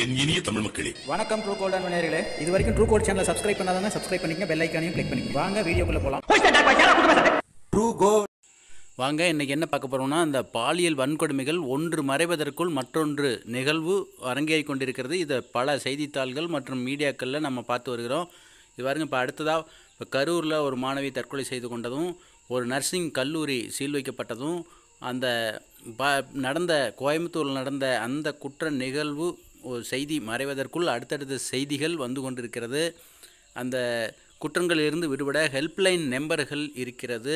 என் இனிய தமிழ் மக்களே வணக்கம் ட்ரூ கோல்டன் நேர்களே இது வரைக்கும் ட்ரூ கோல்ட் சேனலை சப்ஸ்கிரைப் பண்ணாதவங்க சப்ஸ்கிரைப் பண்ணிக்கங்க பெல் ஐக்கானையும் கிளிக் பண்ணிக்கங்க வாங்க வீடியோக்குள்ள போலாம் ட்ரூ கோல்ட் வாங்க இன்றைக்கி என்ன பார்க்க போகிறோம்னா அந்த பாலியல் வன்கொடுமைகள் ஒன்று மறைவதற்குள் மற்றொன்று நிகழ்வு அரங்கேறி கொண்டிருக்கிறது இதை பல செய்தித்தாள்கள் மற்றும் மீடியாக்களில் நம்ம பார்த்து வருகிறோம் இது பாருங்க இப்போ அடுத்ததாக இப்போ கரூரில் ஒரு மாணவி தற்கொலை செய்து கொண்டதும் ஒரு நர்சிங் கல்லூரி சீல் வைக்கப்பட்டதும் அந்த ப நடந்த கோயம்புத்தூரில் நடந்த அந்த குற்ற நிகழ்வு ஒரு செய்தி மறைவதற்குள் அடுத்தடுத்த செய்திகள் வந்து கொண்டிருக்கிறது அந்த குற்றங்களிலிருந்து விடுபட ஹெல்ப்லைன் நம்பர்கள் இருக்கிறது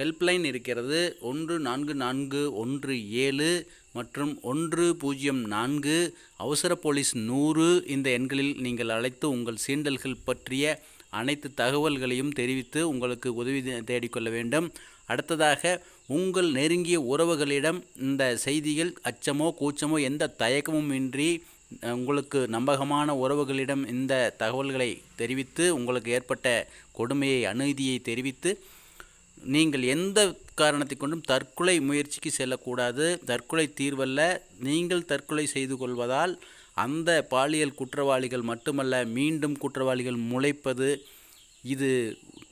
ஹெல்ப்லைன் இருக்கிறது ஒன்று நான்கு நான்கு ஒன்று ஏழு மற்றும் ஒன்று பூஜ்ஜியம் நான்கு அவசர போலீஸ் நூறு இந்த எண்களில் நீங்கள் அழைத்து உங்கள் சீண்டல்கள் பற்றிய அனைத்து தகவல்களையும் தெரிவித்து உங்களுக்கு உதவி தேடிக்கொள்ள வேண்டும் அடுத்ததாக உங்கள் நெருங்கிய உறவுகளிடம் இந்த செய்திகள் அச்சமோ கூச்சமோ எந்த தயக்கமும் இன்றி உங்களுக்கு நம்பகமான உறவுகளிடம் இந்த தகவல்களை தெரிவித்து உங்களுக்கு ஏற்பட்ட கொடுமையை அநீதியை தெரிவித்து நீங்கள் எந்த காரணத்தை கொண்டும் தற்கொலை முயற்சிக்கு செல்லக்கூடாது தற்கொலை தீர்வல்ல நீங்கள் தற்கொலை செய்து கொள்வதால் அந்த பாலியல் குற்றவாளிகள் மட்டுமல்ல மீண்டும் குற்றவாளிகள் முளைப்பது இது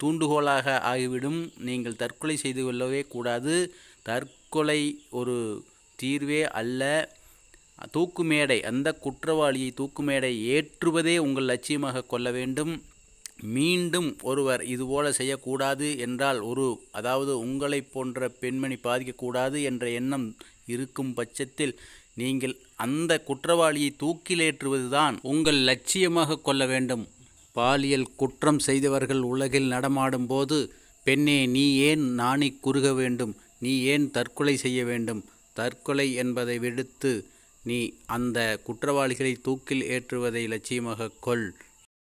தூண்டுகோலாக ஆகிவிடும் நீங்கள் தற்கொலை செய்து கொள்ளவே கூடாது தற்கொலை ஒரு தீர்வே அல்ல தூக்குமேடை அந்த குற்றவாளியை தூக்குமேடை ஏற்றுவதே உங்கள் லட்சியமாக கொள்ள வேண்டும் மீண்டும் ஒருவர் இதுபோல செய்யக்கூடாது என்றால் ஒரு அதாவது உங்களை போன்ற பெண்மணி பாதிக்கக்கூடாது என்ற எண்ணம் இருக்கும் பட்சத்தில் நீங்கள் அந்த குற்றவாளியை தூக்கிலேற்றுவதுதான் உங்கள் லட்சியமாக கொள்ள வேண்டும் பாலியல் குற்றம் செய்தவர்கள் உலகில் நடமாடும் போது பெண்ணே நீ ஏன் நாணி குறுக வேண்டும் நீ ஏன் தற்கொலை செய்ய வேண்டும் தற்கொலை என்பதை விடுத்து நீ அந்த குற்றவாளிகளை தூக்கில் ஏற்றுவதை லட்சியமாக கொள்